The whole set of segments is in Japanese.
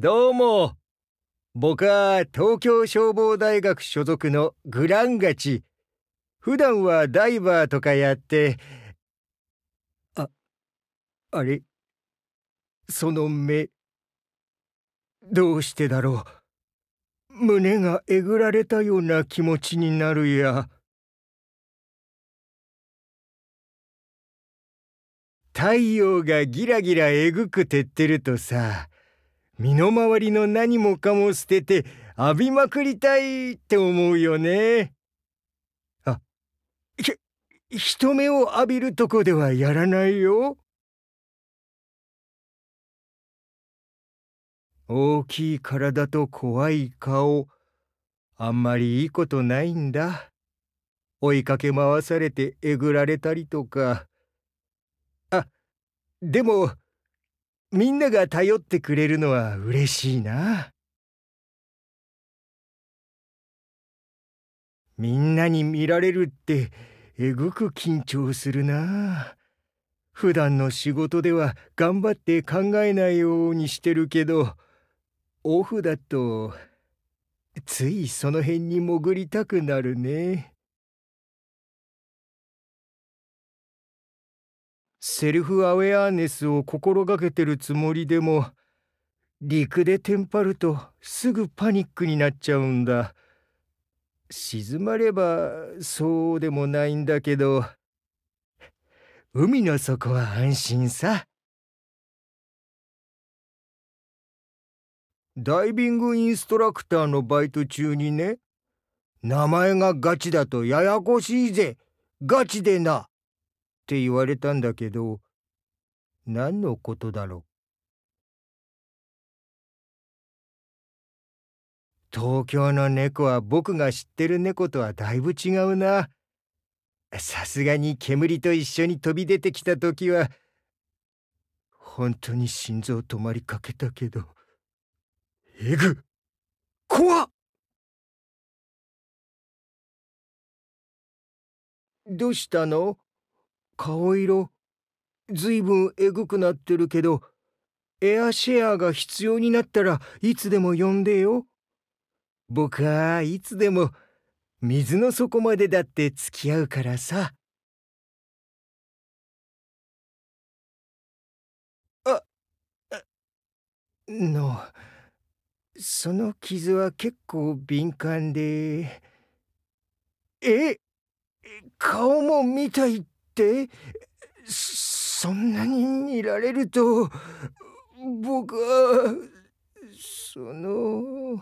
どうも。僕は東京消防大学所属のグランガチ。普段はダイバーとかやって、あ、あれその目、どうしてだろう。胸がえぐられたような気持ちになるや。太陽がギラギラえぐく照ってるとさ、身の回りの何もかも捨てて浴びまくりたいって思うよね。あ、ひ、人目を浴びるとこではやらないよ。大きい体と怖い顔。あんまりいいことないんだ。追いかけ回されてえぐられたりとか。あ、でも、みんなが頼ってくれるのは嬉しいな。みんなに見られるってえぐく緊張するな。普段の仕事では頑張って考えないようにしてるけど、オフだとついその辺に潜りたくなるね。セルフアウェアネスを心がけてるつもりでも陸でテンパるとすぐパニックになっちゃうんだ静まればそうでもないんだけど海の底は安心さダイビングインストラクターのバイト中にね名前がガチだとややこしいぜガチでなって言われたんだけど、何のことだろう。東京の猫は僕が知ってる猫とはだいぶ違うな。さすがに煙と一緒に飛び出てきた時は、本当に心臓止まりかけたけど。えぐ怖っどうしたの顔色ずいぶんえぐくなってるけどエアシェアが必要になったらいつでも呼んでよ僕はいつでも水の底までだって付き合うからさあのその傷は結構敏感でえ顔も見たいってってそんなに見られると僕はその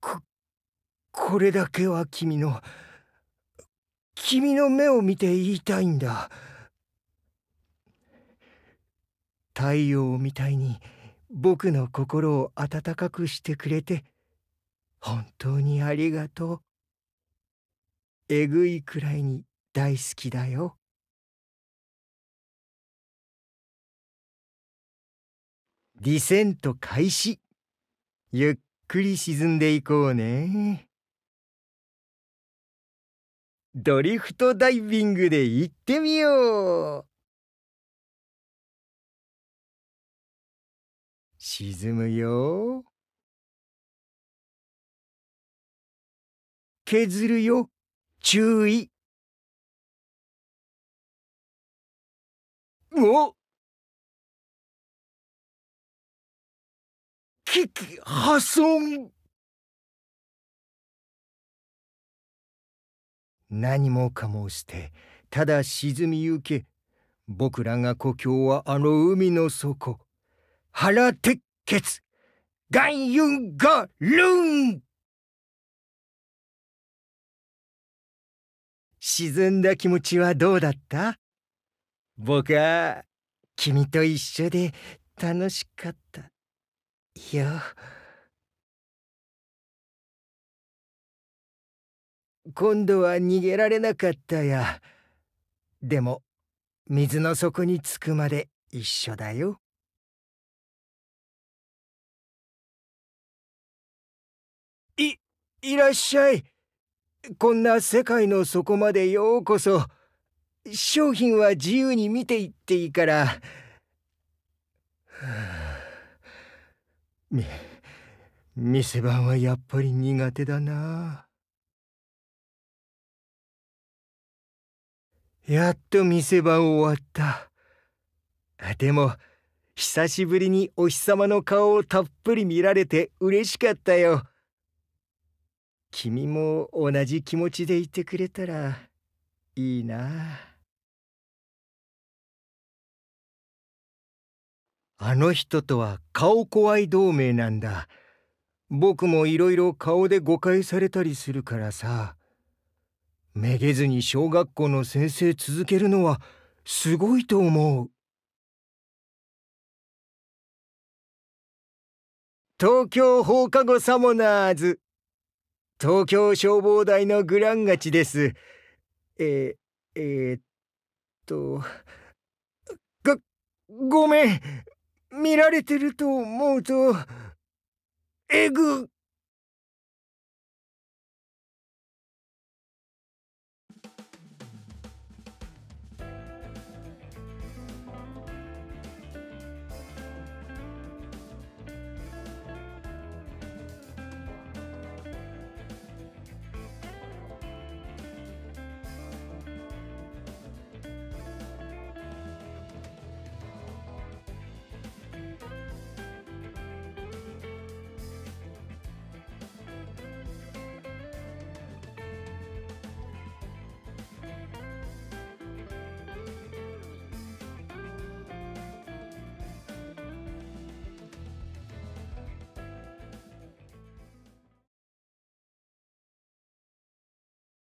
ここれだけは君の君の目を見て言いたいんだ太陽みたいに僕の心を温かくしてくれて本当にありがとう。えぐいくらいに大好きだよ。ディセント開始。ゆっくり沈んでいこうね。ドリフトダイビングで行ってみよう沈むよ削るよ注意お危機破損何もかも捨てただ沈みゆけ僕らが故郷はあの海の底腹鉄血含有がルン沈んだ気持ちはどうだった僕は君と一緒で楽しかったよ。今度は逃げられなかったや。でも水の底に着くまで一緒だよ。い、いらっしゃい。こんな世界の底までようこそ商品は自由に見ていっていいから、は あ、み店番はやっぱり苦手だなやっと店番終わったでも久しぶりにお日様の顔をたっぷり見られて嬉しかったよ。君も同じ気持ちでいてくれたらいいなあの人とは顔怖い同盟なんだ僕もいろいろ顔で誤解されたりするからさめげずに小学校の先生続けるのはすごいと思う東京放課後サモナーズ東京消防隊のグランガチです。え、えー、っと、ご、ごめん。見られてると思うと、えぐ